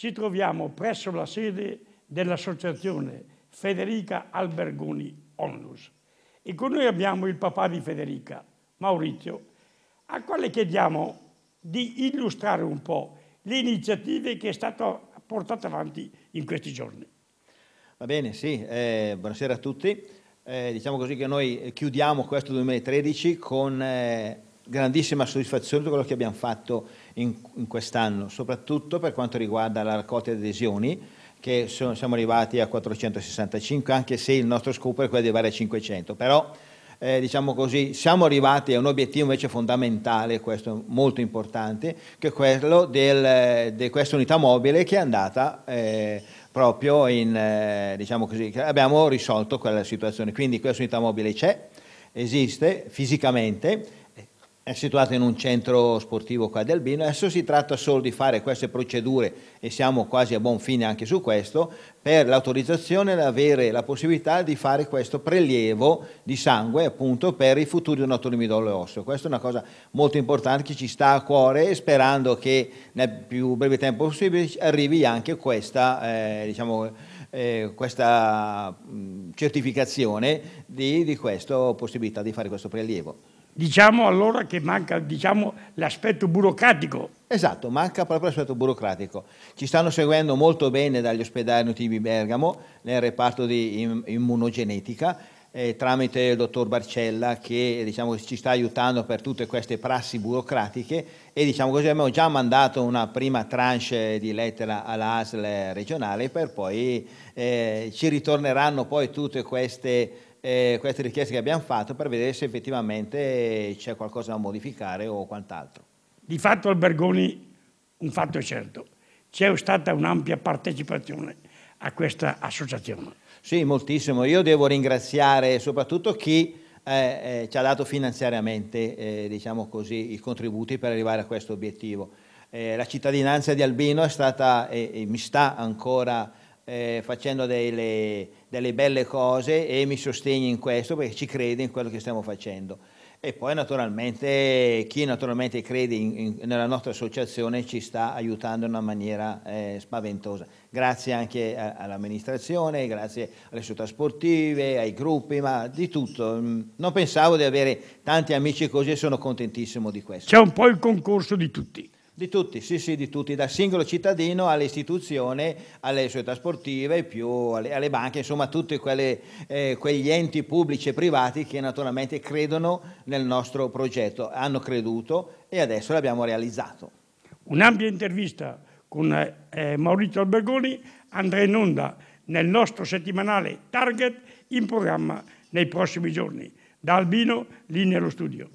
Ci troviamo presso la sede dell'associazione Federica Albergoni Onlus e con noi abbiamo il papà di Federica, Maurizio, al quale chiediamo di illustrare un po' le iniziative che è stato portato avanti in questi giorni. Va bene, sì, eh, buonasera a tutti. Eh, diciamo così che noi chiudiamo questo 2013 con eh, grandissima soddisfazione di quello che abbiamo fatto in, in quest'anno, soprattutto per quanto riguarda la raccolta di adesioni, che sono, siamo arrivati a 465, anche se il nostro scopo è quello di arrivare a 500, però eh, diciamo così, siamo arrivati a un obiettivo invece fondamentale, questo molto importante, che è quello del, di questa unità mobile che è andata eh, proprio in, eh, diciamo così, abbiamo risolto quella situazione, quindi questa unità mobile c'è, esiste fisicamente è situato in un centro sportivo qua di Albino. Adesso si tratta solo di fare queste procedure e siamo quasi a buon fine anche su questo per l'autorizzazione ad avere la possibilità di fare questo prelievo di sangue appunto per i futuri donatori di midollo e osso. Questa è una cosa molto importante che ci sta a cuore sperando che nel più breve tempo possibile arrivi anche questa eh, diciamo eh, questa mh, certificazione di, di questa possibilità di fare questo prelievo. Diciamo allora che manca diciamo, l'aspetto burocratico. Esatto, manca proprio l'aspetto burocratico. Ci stanno seguendo molto bene dagli ospedali nutivi Bergamo nel reparto di immunogenetica eh, tramite il dottor Barcella che diciamo, ci sta aiutando per tutte queste prassi burocratiche e diciamo così, abbiamo già mandato una prima tranche di lettera all'ASL regionale per poi eh, ci ritorneranno poi tutte queste, eh, queste richieste che abbiamo fatto per vedere se effettivamente c'è qualcosa da modificare o quant'altro. Di fatto Albergoni un fatto è certo, c'è stata un'ampia partecipazione a questa associazione. Sì, moltissimo. Io devo ringraziare soprattutto chi eh, eh, ci ha dato finanziariamente eh, diciamo così, i contributi per arrivare a questo obiettivo. Eh, la cittadinanza di Albino è stata e, e mi sta ancora eh, facendo delle, delle, belle cose e mi sostiene in questo perché ci crede in quello che stiamo facendo. E poi naturalmente chi naturalmente crede in, in, nella nostra associazione ci sta aiutando in una maniera eh, spaventosa. Grazie anche all'amministrazione, grazie alle società sportive, ai gruppi, ma di tutto. Mm, non pensavo di avere tanti amici così e sono contentissimo di questo. C'è un po' il concorso di tutti. Di tutti, sì, sì, di tutti, dal singolo cittadino all'istituzione, alle società sportive, alle, alle, banche, insomma tutti quelle, eh, quegli enti pubblici e privati che naturalmente credono nel nostro progetto, hanno creduto e adesso l'abbiamo realizzato. Un'ampia intervista con eh, Maurizio Albergoni andrà in onda nel nostro settimanale Target in programma nei prossimi giorni. Da Albino, lì nello studio.